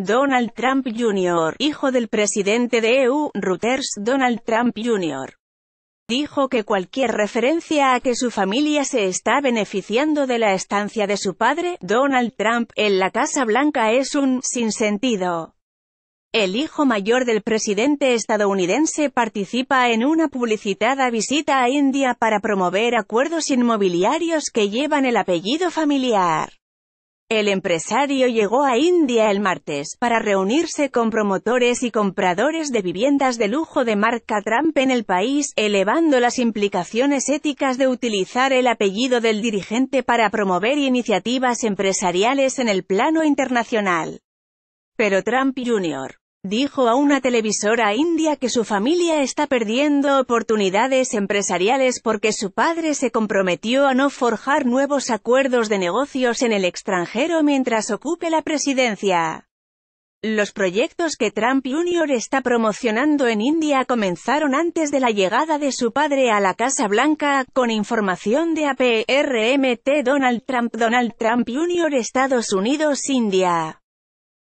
Donald Trump Jr., hijo del presidente de EU, Reuters, Donald Trump Jr. Dijo que cualquier referencia a que su familia se está beneficiando de la estancia de su padre, Donald Trump, en la Casa Blanca es un sinsentido. El hijo mayor del presidente estadounidense participa en una publicitada visita a India para promover acuerdos inmobiliarios que llevan el apellido familiar. El empresario llegó a India el martes, para reunirse con promotores y compradores de viviendas de lujo de marca Trump en el país, elevando las implicaciones éticas de utilizar el apellido del dirigente para promover iniciativas empresariales en el plano internacional. Pero Trump Jr. Dijo a una televisora india que su familia está perdiendo oportunidades empresariales porque su padre se comprometió a no forjar nuevos acuerdos de negocios en el extranjero mientras ocupe la presidencia. Los proyectos que Trump Jr. está promocionando en India comenzaron antes de la llegada de su padre a la Casa Blanca, con información de APRMT Donald Trump Donald Trump Jr. Estados Unidos India